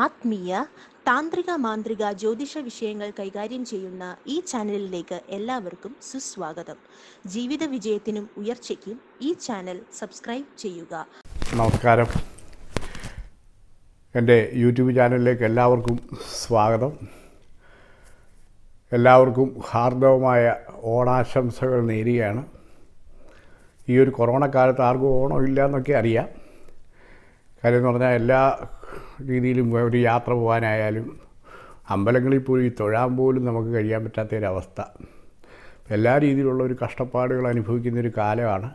ആത്മീയ താന്ത്രിക മാന്ത്രിക ജ്യോതിഷ വിഷയങ്ങൾ കൈകാര്യം ചെയ്യുന്ന ഈ ചാനലിലേക്ക് എല്ലാവർക്കും സുസ്വാഗതം ജീവിത വിജയത്തിനും ഉയർച്ചയ്ക്കും ഈ ചാനൽ സബ്സ്ക്രൈബ് ചെയ്യുക നമസ്കാരം എൻ്റെ യൂട്യൂബ് ചാനലിലേക്ക് എല്ലാവർക്കും സ്വാഗതം എല്ലാവർക്കും ഹാർദവമായ ഓണാശംസകൾ നേരുകയാണ് ഈ ഒരു കൊറോണ കാലത്ത് ആർക്കും ഓണമില്ല എന്നൊക്കെ അറിയാം കാര്യം എന്ന് പറഞ്ഞാൽ എല്ലാ രീതിയിലും ഒരു യാത്ര പോകാനായാലും അമ്പലങ്ങളിൽ പോയി തൊഴാൻ പോലും നമുക്ക് കഴിയാൻ പറ്റാത്ത അവസ്ഥ എല്ലാ രീതിയിലുള്ള ഒരു കഷ്ടപ്പാടുകൾ അനുഭവിക്കുന്ന ഒരു കാലമാണ്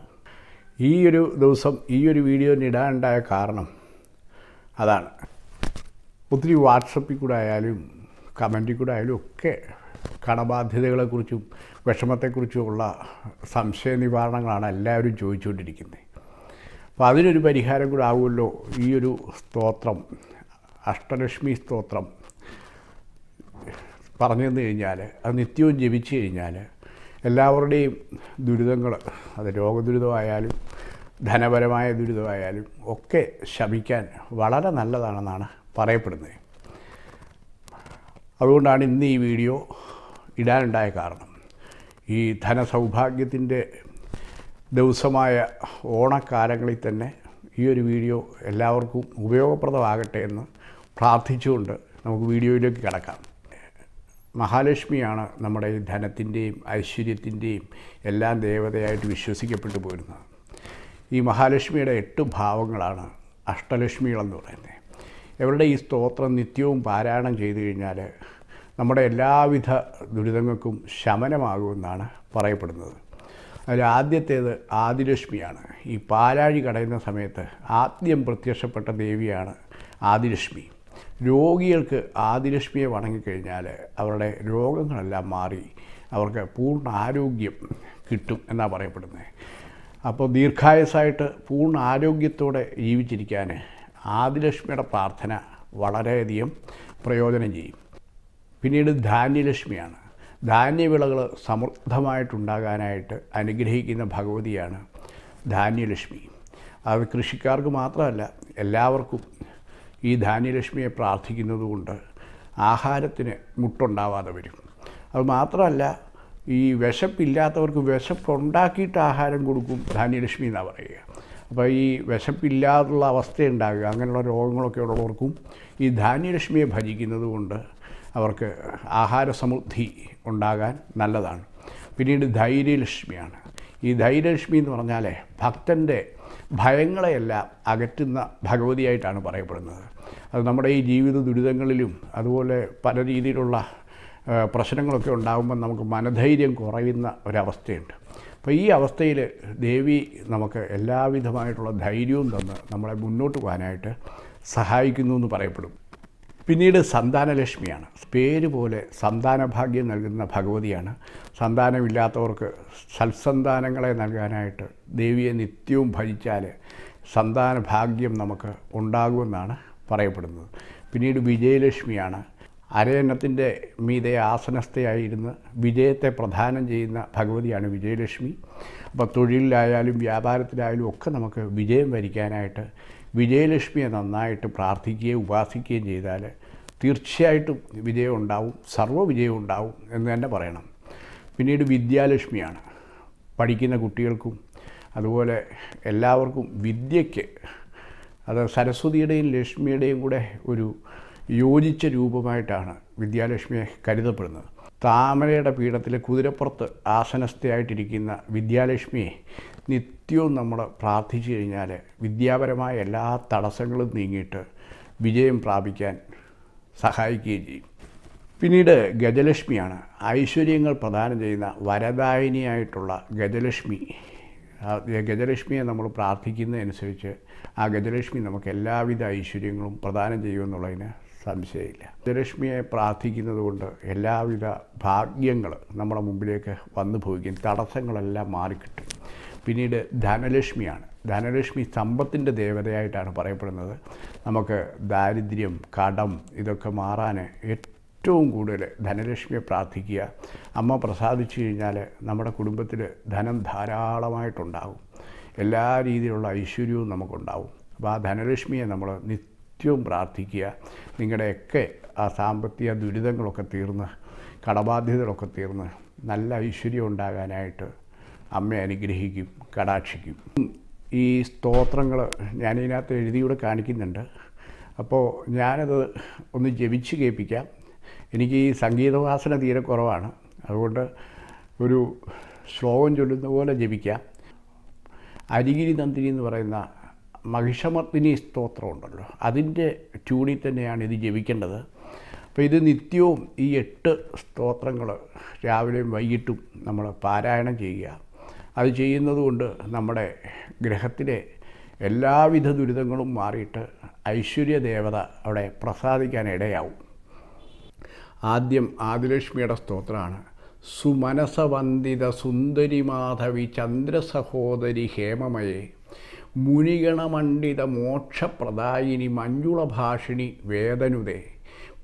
ഈ ഒരു ദിവസം ഈ ഒരു വീഡിയോ ഇടാനുണ്ടായ കാരണം അതാണ് ഒത്തിരി വാട്സപ്പിൽ കൂടെ ആയാലും കമൻറ്റിൽ കൂടെ ആയാലും ഒക്കെ കടബാധ്യതകളെക്കുറിച്ചും വിഷമത്തെക്കുറിച്ചുമുള്ള സംശയ നിവാരണങ്ങളാണ് എല്ലാവരും ചോദിച്ചുകൊണ്ടിരിക്കുന്നത് അപ്പോൾ അതിനൊരു പരിഹാരം കൂടെ ആവുമല്ലോ ഈ ഒരു സ്തോത്രം അഷ്ടലക്ഷ്മി സ്തോത്രം പറഞ്ഞു കഴിഞ്ഞാൽ അത് നിത്യവും ജപിച്ചു കഴിഞ്ഞാൽ എല്ലാവരുടെയും ദുരിതങ്ങൾ അത് രോഗദുരിതമായാലും ധനപരമായ ദുരിതമായാലും ഒക്കെ ശമിക്കാൻ വളരെ നല്ലതാണെന്നാണ് പറയപ്പെടുന്നത് അതുകൊണ്ടാണ് ഇന്ന് ഈ വീഡിയോ ഇടാനുണ്ടായ കാരണം ഈ ധനസൗഭാഗ്യത്തിൻ്റെ ദിവസമായ ഓണക്കാലങ്ങളിൽ തന്നെ ഈ ഒരു വീഡിയോ എല്ലാവർക്കും ഉപയോഗപ്രദമാകട്ടെ എന്ന് പ്രാർത്ഥിച്ചുകൊണ്ട് നമുക്ക് വീഡിയോയിലേക്ക് കിടക്കാം മഹാലക്ഷ്മിയാണ് നമ്മുടെ ധനത്തിൻ്റെയും ഐശ്വര്യത്തിൻ്റെയും എല്ലാം ദേവതയായിട്ട് വിശ്വസിക്കപ്പെട്ടു പോരുന്നത് ഈ മഹാലക്ഷ്മിയുടെ എട്ട് ഭാവങ്ങളാണ് അഷ്ടലക്ഷ്മികളെന്ന് പറയുന്നത് ഇവരുടെ ഈ സ്തോത്രം നിത്യവും പാരായണം ചെയ്തു കഴിഞ്ഞാൽ നമ്മുടെ എല്ലാവിധ ദുരിതങ്ങൾക്കും ശമനമാകുമെന്നാണ് പറയപ്പെടുന്നത് അതിൽ ആദ്യത്തേത് ആദിലക്ഷ്മിയാണ് ഈ പാലാഴി കടയുന്ന സമയത്ത് ആദ്യം പ്രത്യക്ഷപ്പെട്ട ദേവിയാണ് ആദിലക്ഷ്മി രോഗികൾക്ക് ആദിലക്ഷ്മിയെ വണങ്ങിക്കഴിഞ്ഞാൽ അവരുടെ രോഗങ്ങളെല്ലാം മാറി അവർക്ക് പൂർണ്ണ ആരോഗ്യം കിട്ടും എന്നാണ് പറയപ്പെടുന്നത് അപ്പോൾ ദീർഘായുസായിട്ട് പൂർണ്ണ ആരോഗ്യത്തോടെ ജീവിച്ചിരിക്കാൻ ആദിലക്ഷ്മിയുടെ പ്രാർത്ഥന വളരെയധികം പ്രയോജനം ചെയ്യും പിന്നീട് ധാന്യലക്ഷ്മിയാണ് ധാന്യവിളകൾ സമൃദ്ധമായിട്ടുണ്ടാകാനായിട്ട് അനുഗ്രഹിക്കുന്ന ഭഗവതിയാണ് ധാന്യലക്ഷ്മി അത് കൃഷിക്കാർക്ക് മാത്രമല്ല എല്ലാവർക്കും ഈ ധാന്യലക്ഷ്മിയെ പ്രാർത്ഥിക്കുന്നതുകൊണ്ട് ആഹാരത്തിന് മുട്ടുണ്ടാവാതെ വരും അത് മാത്രമല്ല ഈ വിശപ്പില്ലാത്തവർക്ക് വിശപ്പുണ്ടാക്കിയിട്ട് ആഹാരം കൊടുക്കും ധാന്യലക്ഷ്മി എന്നാണ് പറയുക അപ്പോൾ ഈ വിശപ്പില്ലാതുള്ള അവസ്ഥയുണ്ടാകുക അങ്ങനെയുള്ള രോഗങ്ങളൊക്കെ ഉള്ളവർക്കും ഈ ധാന്യലക്ഷ്മിയെ ഭജിക്കുന്നത് കൊണ്ട് അവർക്ക് ആഹാര സമൃദ്ധി ഉണ്ടാകാൻ നല്ലതാണ് പിന്നീട് ധൈര്യലക്ഷ്മിയാണ് ഈ ധൈര്യലക്ഷ്മി എന്ന് പറഞ്ഞാൽ ഭക്തൻ്റെ ഭയങ്ങളെയെല്ലാം അകറ്റുന്ന ഭഗവതിയായിട്ടാണ് പറയപ്പെടുന്നത് അത് നമ്മുടെ ഈ ജീവിത ദുരിതങ്ങളിലും അതുപോലെ പല രീതിയിലുള്ള പ്രശ്നങ്ങളൊക്കെ ഉണ്ടാകുമ്പോൾ നമുക്ക് മനധൈര്യം കുറയുന്ന ഒരവസ്ഥയുണ്ട് അപ്പോൾ ഈ അവസ്ഥയിൽ ദേവി നമുക്ക് എല്ലാവിധമായിട്ടുള്ള ധൈര്യവും തന്ന് നമ്മളെ മുന്നോട്ട് പോകാനായിട്ട് സഹായിക്കുന്നു എന്ന് പറയപ്പെടും പിന്നീട് സന്താനലക്ഷ്മിയാണ് പേര് പോലെ സന്താന ഭാഗ്യം നൽകുന്ന ഭഗവതിയാണ് സന്താനമില്ലാത്തവർക്ക് സൽസന്താനങ്ങളെ നൽകാനായിട്ട് ദേവിയെ നിത്യവും ഭജിച്ചാൽ സന്താന ഭാഗ്യം നമുക്ക് ഉണ്ടാകുമെന്നാണ് പറയപ്പെടുന്നത് പിന്നീട് വിജയലക്ഷ്മിയാണ് അരയണത്തിൻ്റെ മീതെ ആസനസ്ഥയായിരുന്ന് വിജയത്തെ പ്രധാനം ചെയ്യുന്ന ഭഗവതിയാണ് വിജയലക്ഷ്മി അപ്പോൾ തൊഴിലിലായാലും വ്യാപാരത്തിലായാലും ഒക്കെ നമുക്ക് വിജയം വരിക്കാനായിട്ട് വിജയലക്ഷ്മിയെ നന്നായിട്ട് പ്രാർത്ഥിക്കുകയും ഉപാസിക്കുകയും ചെയ്താൽ തീർച്ചയായിട്ടും വിജയം ഉണ്ടാവും സർവ്വവിജയം ഉണ്ടാവും എന്ന് തന്നെ പറയണം പിന്നീട് വിദ്യാലക്ഷ്മിയാണ് പഠിക്കുന്ന കുട്ടികൾക്കും അതുപോലെ എല്ലാവർക്കും വിദ്യയ്ക്ക് അത് സരസ്വതിയുടെയും ലക്ഷ്മിയുടെയും കൂടെ ഒരു യോജിച്ച രൂപമായിട്ടാണ് വിദ്യാലക്ഷ്മിയെ കരുതപ്പെടുന്നത് താമരയുടെ പീഠത്തിലെ കുതിരപ്പുറത്ത് ആസനസ്ഥയായിട്ടിരിക്കുന്ന വിദ്യാലക്ഷ്മിയെ നിത്യവും നമ്മൾ പ്രാർത്ഥിച്ചു കഴിഞ്ഞാൽ വിദ്യാപരമായ എല്ലാ തടസ്സങ്ങളും നീങ്ങിയിട്ട് വിജയം പ്രാപിക്കാൻ സഹായിക്കുകയും ചെയ്യും പിന്നീട് ഗജലക്ഷ്മിയാണ് ഐശ്വര്യങ്ങൾ പ്രദാനം ചെയ്യുന്ന വരദായിനിയായിട്ടുള്ള ഗജലക്ഷ്മി ഗജലക്ഷ്മിയെ നമ്മൾ പ്രാർത്ഥിക്കുന്നതനുസരിച്ച് ആ ഗജലക്ഷ്മി നമുക്ക് എല്ലാവിധ ഐശ്വര്യങ്ങളും പ്രദാനം ചെയ്യുമെന്നുള്ളതിന് സംശയമില്ല ഗജലക്ഷ്മിയെ പ്രാർത്ഥിക്കുന്നത് കൊണ്ട് എല്ലാവിധ ഭാഗ്യങ്ങൾ നമ്മുടെ മുമ്പിലേക്ക് വന്നു പോവുകയും തടസ്സങ്ങളെല്ലാം മാറിക്കിട്ടും പിന്നീട് ധനലക്ഷ്മിയാണ് ധനലക്ഷ്മി സമ്പത്തിൻ്റെ ദേവതയായിട്ടാണ് പറയപ്പെടുന്നത് നമുക്ക് ദാരിദ്ര്യം കടം ഇതൊക്കെ മാറാൻ ഏറ്റവും കൂടുതൽ ധനലക്ഷ്മിയെ പ്രാർത്ഥിക്കുക അമ്മ പ്രസാദിച്ചു കഴിഞ്ഞാൽ നമ്മുടെ കുടുംബത്തിൽ ധനം ധാരാളമായിട്ടുണ്ടാകും എല്ലാ രീതിയിലുള്ള ഐശ്വര്യവും നമുക്കുണ്ടാവും അപ്പോൾ ആ ധനലക്ഷ്മിയെ നമ്മൾ നിത്യവും പ്രാർത്ഥിക്കുക നിങ്ങളുടെയൊക്കെ ആ സാമ്പത്തിക ദുരിതങ്ങളൊക്കെ തീർന്ന് കടബാധ്യതകളൊക്കെ തീർന്ന് നല്ല ഐശ്വര്യം ഉണ്ടാകാനായിട്ട് അമ്മ അനുഗ്രഹിക്കും കടാക്ഷിക്കും ഈ സ്തോത്രങ്ങൾ എഴുതി എഴുതിയൂടെ കാണിക്കുന്നുണ്ട് അപ്പോൾ ഞാനത് ഒന്ന് ജപിച്ച് കേൾപ്പിക്കാം എനിക്ക് ഈ സംഗീതവാസന തീരെ കുറവാണ് അതുകൊണ്ട് ഒരു ശ്ലോകം ചൊല്ലുന്ന പോലെ ജപിക്കാം അരികിരി നന്ദിനി എന്ന് പറയുന്ന മഹിഷമർദ്ദിനി സ്തോത്രമുണ്ടല്ലോ അതിൻ്റെ ട്യൂണിൽ തന്നെയാണ് ഇത് ജപിക്കേണ്ടത് അപ്പോൾ ഇത് നിത്യവും ഈ എട്ട് സ്തോത്രങ്ങൾ രാവിലെയും വൈകിട്ടും നമ്മൾ പാരായണം ചെയ്യുക അത് ചെയ്യുന്നതുകൊണ്ട് നമ്മുടെ ഗ്രഹത്തിലെ എല്ലാവിധ ദുരിതങ്ങളും മാറിയിട്ട് ഐശ്വര്യദേവത അവിടെ പ്രസാദിക്കാൻ ഇടയാവും ആദ്യം ആദിലക്ഷ്മിയുടെ സ്തോത്രമാണ് സുമനസവന്ദിത സുന്ദരി മാധവി ചന്ദ്രസഹോദരി ഹേമമയെ മുനിഗണമണ്ഡിത മോക്ഷപ്രദായിനി മഞ്ജുളഭാഷിണി വേദനുതേ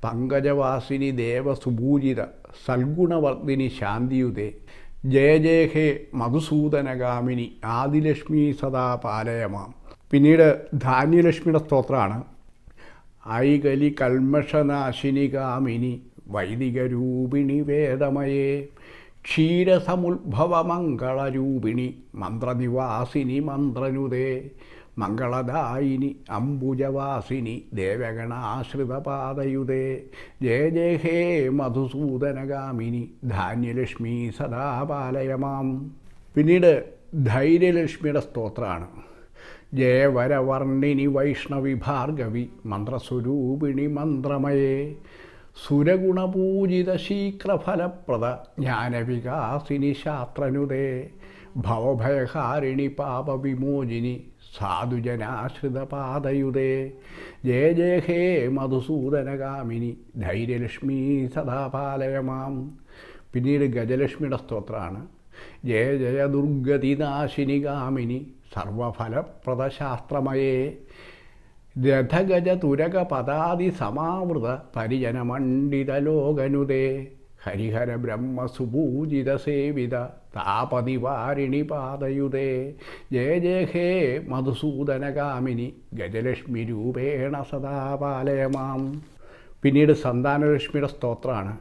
പങ്കജവാസിനി ദേവസുപൂജിത സൽഗുണവർദ്ധിനി ശാന്തിയുതേ ജയ ജയ ഹേ മധുസൂദനഗാമിനി ആദിലക്ഷ്മി സദാ പാലയമാം പിന്നീട് ധാന്യലക്ഷ്മിയുടെ സ്തോത്രമാണ് ഐകലി കൽമഷനാശിനി കാമിനി വൈദികരൂപിണി വേദമയേ ക്ഷീരസമുദ്ഭവമംഗളരൂപിണി മന്ത്രനിവാസിനി മന്ത്രനുദേ മംഗളദായിനി അംബുജവാസിനി ദേവഗണാശ്രിതപാതയുതേ ജയ ജയ ഹേ മധുസൂദനഗാമിനി ധാന്യലക്ഷ്മി സദാ പാലയമാം പിന്നീട് ധൈര്യലക്ഷ്മിയുടെ സ്തോത്രമാണ് ജയവരവർണിനി വൈഷ്ണവി ഭാർഗവി മന്ത്രസ്വരൂപിണി മന്ത്രമയേ സുരഗുണപൂജിത ശീക്രഫലപ്രദ ജ്ഞാനവികാസിനി ശാസ്ത്രനുതേ ഭവഭയഹാരിണി പാപവിമോചിനി സാധുജനാശ്രിതപാതയുതേ ജയ ജയ ഹേ മധുസൂദനകാമിനി ധൈര്യലക്ഷ്മി സദാപാലയ മാം പിന്നീട് ഗജലക്ഷ്മിയുടെ സ്തോത്രമാണ് ജയ ജയ ദുർഗതിനാശിനി കാമിനി സർവഫലപ്രദശാസ്ത്രമയേ രഥഗജ തുരക പദാതി സമാവൃത പരിജനമണ്ഡിതലോകനുതേ ഹരിഹര ബ്രഹ്മസുപൂജിത സേവിത താപനിവാരിണി പാതയുതേ ജയ ജയ ഹേ മധുസൂദനകാമിനി ഗജലക്ഷ്മി രൂപേണ സദാപാലയ മാം പിന്നീട് സന്താനലക്ഷ്മിയുടെ സ്തോത്രമാണ്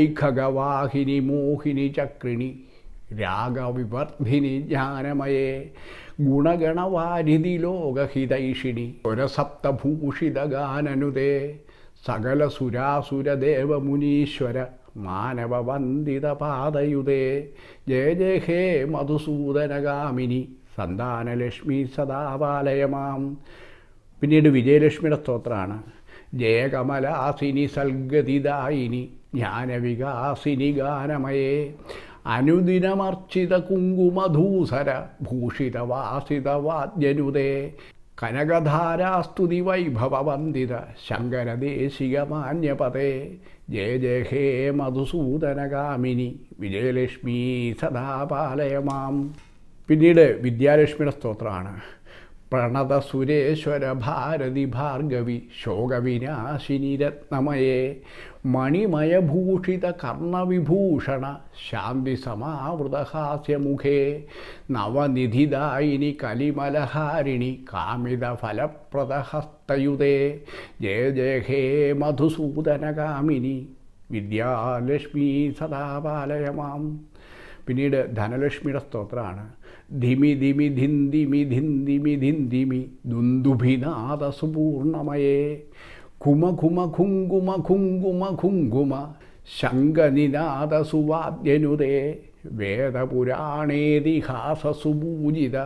ഐഖഗവാഹിനി മോഹിനി ചക്രിണി രാഗവിവർദ്ധിനി ജ്ഞാനമയേ ഗുണഗണവാരിധി ലോകഹിതൈഷിണി പുരസപ്തഭൂഷിതഗാനനുതേ സകലസുരാസുരദേവമുനീശ്വര പാതയുതേ ജയ ജയ ഹേ മധുസൂദനഗാമിനി സന്താനലക്ഷ്മി സദാപാലയമാം പിന്നീട് വിജയലക്ഷ്മിയുടെ സ്തോത്രമാണ് ജയകമലാസിനി സൽഗതിദായിനി ജ്ഞാനവികാസിനി ഗാനമയേ അനുദിനമർച്ചിത കുങ്കുമധൂസര ഭൂഷിതവാസിതവാദ്യനുതേ കനകധാരാസ്തുതി വൈഭവവന്ദിത മാന്യപദേ ജയ ജയ ഹേ മധുസൂദനകാമിനി വിജയലക്ഷ്മി സദാ പാലയ പിന്നീട് വിദ്യാലക്ഷ്മിയുടെ സ്തോത്രമാണ് പ്രണത സുരേശ്വര ഭാരതി ഭാർഗവി ശോകവിനാശിനി രത്നമയേ മണിമയഭൂഷിത കർണവിഭൂഷണ ശാന്തി സമാവൃതഹാസ്യമുഖേ നവനിധിദായിനി കലിമലഹാരിണി കാമിത ഫലപ്രദഹസ്തയുതേ ജയ ജയ ഹേ മധുസൂദനകാമിനി വിദ്യാലക്ഷ്മി സദാപാലയമാം പിന്നീട് ധനലക്ഷ്മിയുടെ സ്തോത്രമാണ് ധിമി ധിമി ധിന്തിമി ധിന്തിമി ധിന്തിമി ദുന്ദുഭിനാഥ സുപൂർണമയേ കുമ കുമ കുങ്കുമ കുങ്കുമ കുങ്കുമ ശങ്കനിനാഥ സുവാദ്യനുദേ സുവാദ്യനുതേ വേദപുരാണേതിഹാസസുപൂജിത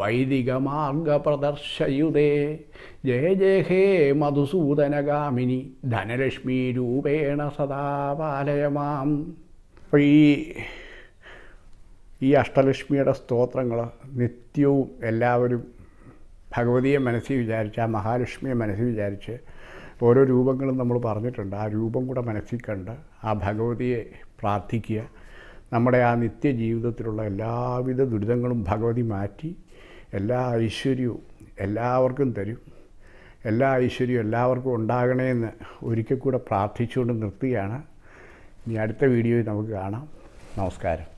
വൈദികമാർഗപ്രദർശയുതേ ജയ ജയ ഹേ മധുസൂദനഗാമിനി ധനലക്ഷ്മീരൂപേണ സദാ പാലയമാം ഈ ഈ അഷ്ടലക്ഷ്മിയുടെ സ്തോത്രങ്ങൾ നിത്യവും എല്ലാവരും ഭഗവതിയെ മനസ്സിൽ വിചാരിച്ച് ആ മഹാലക്ഷ്മിയെ മനസ്സിൽ വിചാരിച്ച് ഓരോ രൂപങ്ങളും നമ്മൾ പറഞ്ഞിട്ടുണ്ട് ആ രൂപം കൂടെ മനസ്സിൽ കണ്ട് ആ ഭഗവതിയെ പ്രാർത്ഥിക്കുക നമ്മുടെ ആ നിത്യ ജീവിതത്തിലുള്ള എല്ലാവിധ ദുരിതങ്ങളും ഭഗവതി മാറ്റി എല്ലാ ഐശ്വര്യവും എല്ലാവർക്കും തരും എല്ലാ ഐശ്വര്യവും എല്ലാവർക്കും ഉണ്ടാകണമെന്ന് ഒരിക്കൽ കൂടെ പ്രാർത്ഥിച്ചുകൊണ്ട് നിർത്തുകയാണ് ഇനി അടുത്ത വീഡിയോയിൽ നമുക്ക് കാണാം നമസ്കാരം